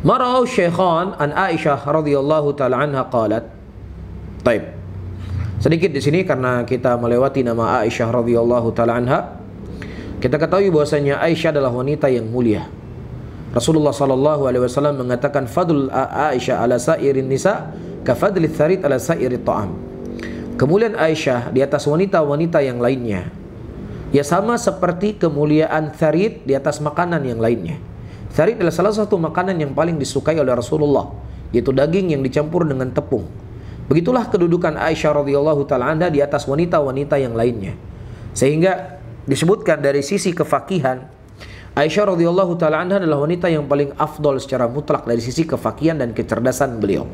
Marau الشيخان an Aisyah radhiyallahu taala anha qalat. قالت sedikit di sini karena kita melewati nama Aisyah radhiyallahu taala anha kita ketahui bahwasanya Aisyah adalah wanita yang mulia Rasulullah sallallahu alaihi wasallam mengatakan fadl Aisyah ala sairin nisa ka fadli tharid ala sairi ta'am kemuliaan Aisyah di atas wanita-wanita yang lainnya ya sama seperti kemuliaan tharid di atas makanan yang lainnya Sari adalah salah satu makanan yang paling disukai oleh Rasulullah, yaitu daging yang dicampur dengan tepung. Begitulah kedudukan Aisyah radhiyallahu taala di atas wanita-wanita yang lainnya. Sehingga disebutkan dari sisi kefakihan, Aisyah radhiyallahu taala adalah wanita yang paling afdol secara mutlak dari sisi kefakian dan kecerdasan beliau.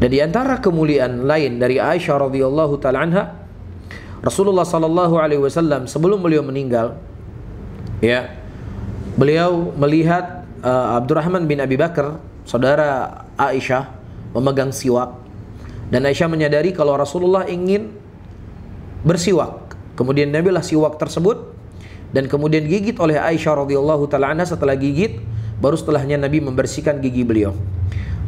Dan di antara kemuliaan lain dari Aisyah radhiyallahu taala anha, Rasulullah sallallahu alaihi wasallam sebelum beliau meninggal, ya, Beliau melihat uh, Abdurrahman bin Abi Bakar, saudara Aisyah, memegang siwak. Dan Aisyah menyadari kalau Rasulullah ingin bersiwak. Kemudian Nabi lah siwak tersebut dan kemudian gigit oleh Aisyah radhiyallahu taala anha setelah gigit baru setelahnya Nabi membersihkan gigi beliau.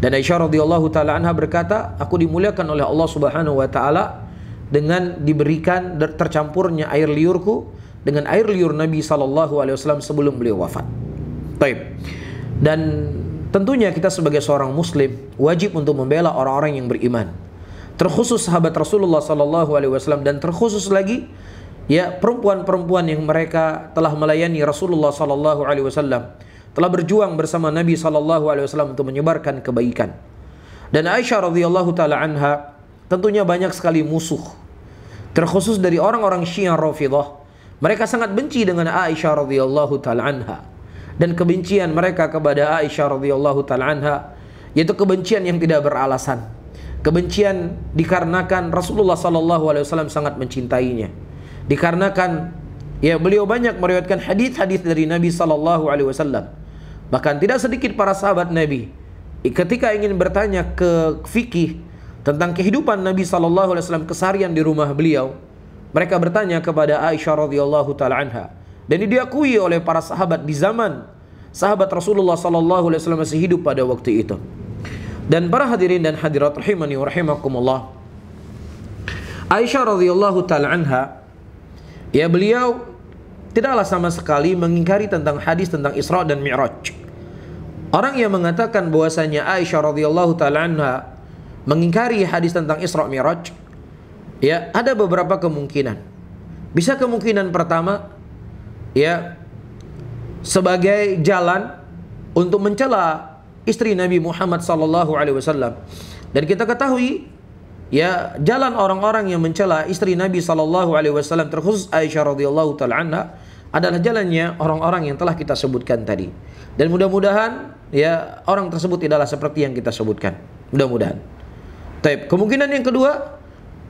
Dan Aisyah radhiyallahu taala anha berkata, "Aku dimuliakan oleh Allah Subhanahu wa taala dengan diberikan tercampurnya air liurku dengan air liur Nabi Shallallahu Alaihi Wasallam sebelum beliau wafat. Taib. Dan tentunya kita sebagai seorang Muslim wajib untuk membela orang-orang yang beriman, terkhusus sahabat Rasulullah Shallallahu Alaihi Wasallam dan terkhusus lagi ya perempuan-perempuan yang mereka telah melayani Rasulullah Shallallahu Alaihi Wasallam telah berjuang bersama Nabi Shallallahu Alaihi Wasallam untuk menyebarkan kebaikan. Dan Aisyah radhiyallahu taala anha tentunya banyak sekali musuh, terkhusus dari orang-orang Syiah Rafidhah mereka sangat benci dengan Aisyah radhiyallahu taala anha dan kebencian mereka kepada Aisyah radhiyallahu taala anha yaitu kebencian yang tidak beralasan. Kebencian dikarenakan Rasulullah saw sangat mencintainya. Dikarenakan ya beliau banyak meriwayatkan hadis-hadis dari Nabi saw, Bahkan tidak sedikit para sahabat Nabi ketika ingin bertanya ke fikih tentang kehidupan Nabi saw alaihi keseharian di rumah beliau, mereka bertanya kepada Aisyah radhiyallahu taala anha dan diakui oleh para sahabat di zaman sahabat Rasulullah sallallahu alaihi wasallam masih hidup pada waktu itu. Dan para hadirin dan hadirat rahimani wa rahimakumullah. Aisyah radhiyallahu taala anha ya beliau tidaklah sama sekali mengingkari tentang hadis tentang Isra dan Mi'raj. Orang yang mengatakan bahwasanya Aisyah radhiyallahu taala anha mengingkari hadis tentang Isra Mi'raj Ya, ada beberapa kemungkinan. Bisa kemungkinan pertama ya sebagai jalan untuk mencela istri Nabi Muhammad sallallahu alaihi wasallam. Dan kita ketahui ya jalan orang-orang yang mencela istri Nabi sallallahu alaihi wasallam terkhusus Aisyah radhiyallahu taala anha adalah jalannya orang-orang yang telah kita sebutkan tadi. Dan mudah-mudahan ya orang tersebut tidaklah seperti yang kita sebutkan. Mudah-mudahan. Tapi Kemungkinan yang kedua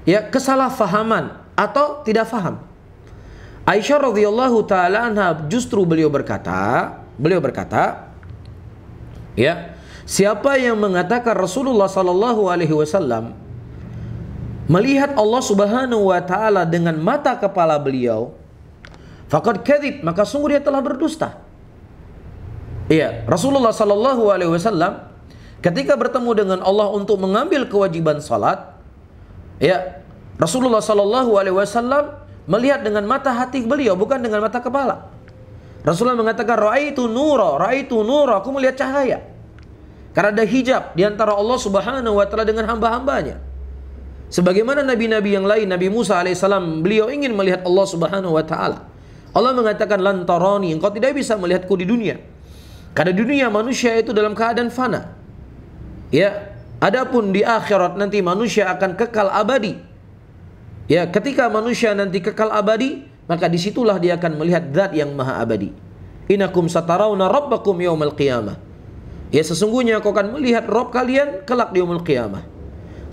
ya kesalahpahaman atau tidak faham. Aisyah radhiyallahu taala anha justru beliau berkata, beliau berkata, ya, siapa yang mengatakan Rasulullah sallallahu alaihi wasallam melihat Allah Subhanahu wa taala dengan mata kepala beliau, faqad kadzib, maka sungguh dia telah berdusta. Iya, Rasulullah sallallahu alaihi wasallam ketika bertemu dengan Allah untuk mengambil kewajiban salat, Ya, Rasulullah Shallallahu Alaihi Wasallam melihat dengan mata hati beliau, bukan dengan mata kepala. Rasulullah mengatakan, rai nur, nuro, itu nuro, aku melihat cahaya. Karena ada hijab di antara Allah Subhanahu wa taala dengan hamba-hambanya. Sebagaimana nabi-nabi yang lain, Nabi Musa alaihissalam, beliau ingin melihat Allah Subhanahu wa taala. Allah mengatakan lantaroni, engkau tidak bisa melihatku di dunia. Karena dunia manusia itu dalam keadaan fana. Ya, Adapun di akhirat nanti manusia akan kekal abadi. Ya, ketika manusia nanti kekal abadi, maka disitulah dia akan melihat zat yang maha abadi. Inakum satarauna rabbakum yaumal qiyamah. Ya sesungguhnya kau akan melihat Rob kalian kelak di yaumul qiyamah.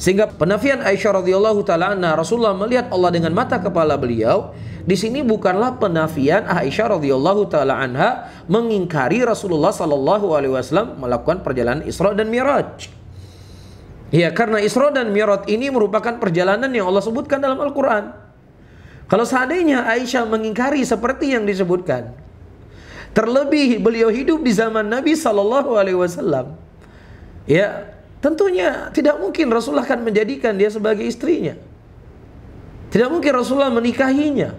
Sehingga penafian Aisyah radhiyallahu taala Rasulullah melihat Allah dengan mata kepala beliau, di sini bukanlah penafian Aisyah radhiyallahu taala anha mengingkari Rasulullah sallallahu alaihi wasallam melakukan perjalanan Isra dan Miraj. Ya karena Isra dan Mi'raj ini merupakan perjalanan yang Allah sebutkan dalam Al-Qur'an. Kalau seandainya Aisyah mengingkari seperti yang disebutkan, terlebih beliau hidup di zaman Nabi Shallallahu alaihi wasallam. Ya, tentunya tidak mungkin Rasulullah akan menjadikan dia sebagai istrinya. Tidak mungkin Rasulullah menikahinya.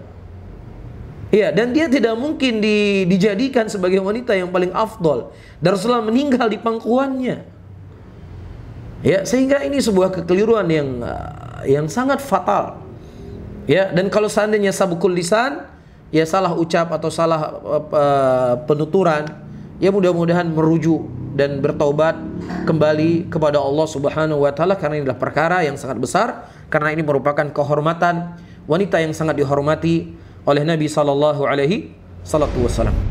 Ya dan dia tidak mungkin di, dijadikan sebagai wanita yang paling afdol. Dan Rasulullah meninggal di pangkuannya. Ya, sehingga ini sebuah kekeliruan yang uh, yang sangat fatal. Ya, dan kalau seandainya sabukul lisan, ya salah ucap atau salah uh, uh penuturan, ya mudah-mudahan merujuk dan bertobat kembali kepada Allah Subhanahu wa taala karena ini adalah perkara yang sangat besar karena ini merupakan kehormatan wanita yang sangat dihormati oleh Nabi sallallahu alaihi wasallam.